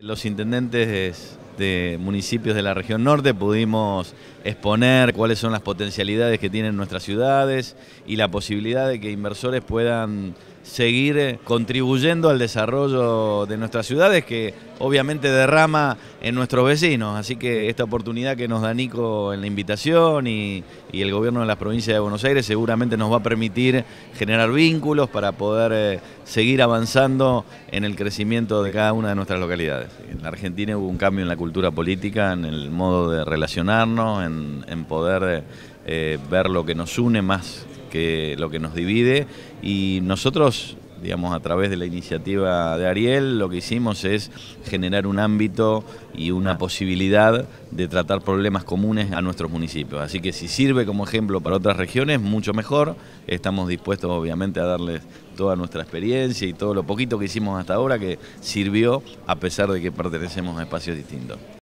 Los intendentes de municipios de la región norte pudimos exponer cuáles son las potencialidades que tienen nuestras ciudades y la posibilidad de que inversores puedan seguir eh, contribuyendo al desarrollo de nuestras ciudades que obviamente derrama en nuestros vecinos. Así que esta oportunidad que nos da Nico en la invitación y, el gobierno de la provincia de Buenos Aires seguramente nos va a permitir generar vínculos para poder eh, seguir avanzando en el crecimiento de cada una de nuestras localidades. En la Argentina hubo un cambio en la cultura política, en el modo de relacionarnos, en, poder eh, ver lo que nos une más que, lo que nos divide y nosotros digamos, a través de la iniciativa de Ariel, lo que hicimos es generar un ámbito y una posibilidad de tratar problemas comunes a nuestros municipios. Así que si sirve como ejemplo para otras regiones, mucho mejor. Estamos dispuestos, obviamente, a darles toda nuestra experiencia y todo lo poquito que hicimos hasta ahora que sirvió, a pesar de que pertenecemos a espacios distintos.